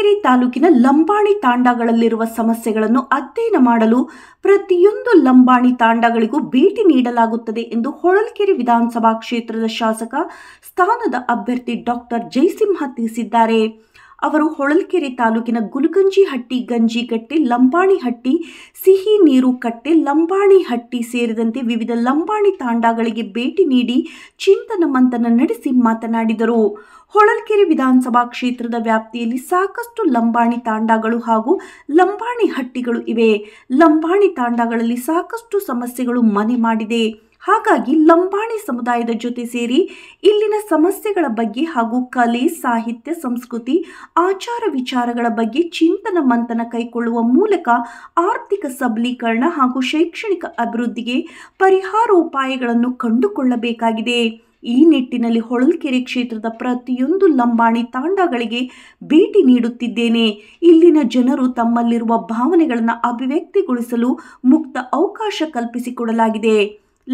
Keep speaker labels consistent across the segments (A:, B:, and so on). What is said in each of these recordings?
A: ಚಳ್ಳಕೆರೆ ತಾಲೂಕಿನ ಲಂಬಾಣಿ ತಾಂಡಗಳಲ್ಲಿರುವ ಸಮಸ್ಯೆಗಳನ್ನು ಅಧ್ಯಯನ ಮಾಡಲು ಪ್ರತಿಯೊಂದು ಲಂಬಾಣಿ ತಾಂಡಗಳಿಗೂ ಭೇಟಿ ನೀಡಲಾಗುತ್ತದೆ ಎಂದು ಹೊಳಲ್ಕೆರೆ ವಿಧಾನಸಭಾ ಕ್ಷೇತ್ರದ ಶಾಸಕ ಸ್ಥಾನದ ಅಭ್ಯರ್ಥಿ ಡಾಕ್ಟರ್ ಜಯಸಿಂಹ ತಿಳಿಸಿದ್ದಾರೆ ಅವರು ಹೊಳಲ್ಕೆರೆ ತಾಲೂಕಿನ ಗುಲಗಂಜಿಹಟ್ಟಿ ಗಂಜಿಕಟ್ಟೆ ಲಂಬಾಣಿಹಟ್ಟಿ ಸಿಹಿ ನೀರು ಕಟ್ಟೆ ಹಟ್ಟಿ ಸೇರಿದಂತೆ ವಿವಿಧ ಲಂಬಾಣಿ ತಾಂಡಾಗಳಿಗೆ ಭೇಟಿ ನೀಡಿ ಚಿಂತನ ಮಂಥನ ನಡೆಸಿ ಮಾತನಾಡಿದರು ಹೊಳಲ್ಕೆರೆ ವಿಧಾನಸಭಾ ಕ್ಷೇತ್ರದ ವ್ಯಾಪ್ತಿಯಲ್ಲಿ ಸಾಕಷ್ಟು ಲಂಬಾಣಿ ತಾಂಡಗಳು ಹಾಗೂ ಲಂಬಾಣಿ ಹಟ್ಟಿಗಳು ಇವೆ ಲಂಬಾಣಿ ತಾಂಡಗಳಲ್ಲಿ ಸಾಕಷ್ಟು ಸಮಸ್ಯೆಗಳು ಮನೆ ಮಾಡಿದೆ ಹಾಗಾಗಿ ಲಂಬಾಣಿ ಸಮುದಾಯದ ಜೊತೆ ಸೇರಿ ಇಲ್ಲಿನ ಸಮಸ್ಯೆಗಳ ಬಗ್ಗೆ ಹಾಗೂ ಕಲೆ ಸಾಹಿತ್ಯ ಸಂಸ್ಕೃತಿ ಆಚಾರ ವಿಚಾರಗಳ ಬಗ್ಗೆ ಚಿಂತನ ಮಂಥನ ಕೈಗೊಳ್ಳುವ ಮೂಲಕ ಆರ್ಥಿಕ ಸಬಲೀಕರಣ ಹಾಗೂ ಶೈಕ್ಷಣಿಕ ಅಭಿವೃದ್ಧಿಗೆ ಪರಿಹಾರೋಪಾಯಗಳನ್ನು ಕಂಡುಕೊಳ್ಳಬೇಕಾಗಿದೆ ಈ ನಿಟ್ಟಿನಲ್ಲಿ ಹೊಳಲ್ಕೆರೆ ಕ್ಷೇತ್ರದ ಪ್ರತಿಯೊಂದು ಲಂಬಾಣಿ ತಾಂಡಗಳಿಗೆ ಭೇಟಿ ನೀಡುತ್ತಿದ್ದೇನೆ ಇಲ್ಲಿನ ಜನರು ತಮ್ಮಲ್ಲಿರುವ ಭಾವನೆಗಳನ್ನು ಅಭಿವ್ಯಕ್ತಿಗೊಳಿಸಲು ಮುಕ್ತ ಅವಕಾಶ ಕಲ್ಪಿಸಿಕೊಡಲಾಗಿದೆ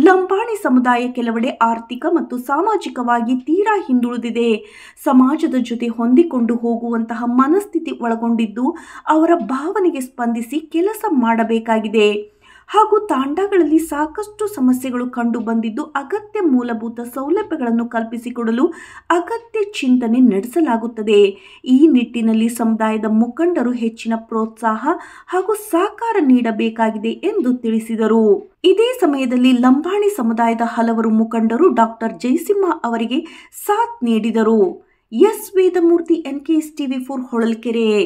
A: ಲಂಬಾಣಿ ಸಮುದಾಯ ಕೆಲವೆಡೆ ಆರ್ಥಿಕ ಮತ್ತು ಸಾಮಾಜಿಕವಾಗಿ ತೀರಾ ಹಿಂದುಳಿದಿದೆ ಸಮಾಜದ ಜೊತೆ ಹೊಂದಿಕೊಂಡು ಹೋಗುವಂತಹ ಮನಸ್ಥಿತಿ ಒಳಗೊಂಡಿದ್ದು ಅವರ ಭಾವನೆಗೆ ಸ್ಪಂದಿಸಿ ಕೆಲಸ ಮಾಡಬೇಕಾಗಿದೆ ಹಾಗೂ ತಾಂಡಗಳಲ್ಲಿ ಸಾಕಷ್ಟು ಸಮಸ್ಯೆಗಳು ಕಂಡು ಬಂದಿದ್ದು ಅಗತ್ಯ ಮೂಲಭೂತ ಸೌಲಭ್ಯಗಳನ್ನು ಕಲ್ಪಿಸಿಕೊಡಲು ಅಗತ್ಯ ಚಿಂತನೆ ನಡೆಸಲಾಗುತ್ತದೆ ಈ ನಿಟ್ಟಿನಲ್ಲಿ ಸಮುದಾಯದ ಮುಖಂಡರು ಹೆಚ್ಚಿನ ಪ್ರೋತ್ಸಾಹ ಹಾಗೂ ಸಹಕಾರ ನೀಡಬೇಕಾಗಿದೆ ಎಂದು ತಿಳಿಸಿದರು ಇದೇ ಸಮಯದಲ್ಲಿ ಲಂಬಾಣಿ ಸಮುದಾಯದ ಹಲವರು ಮುಖಂಡರು ಡಾಕ್ಟರ್ ಜಯಸಿಂಹ ಅವರಿಗೆ ಸಾಥ್ ನೀಡಿದರು S Vedamurthy N TV four Holalkere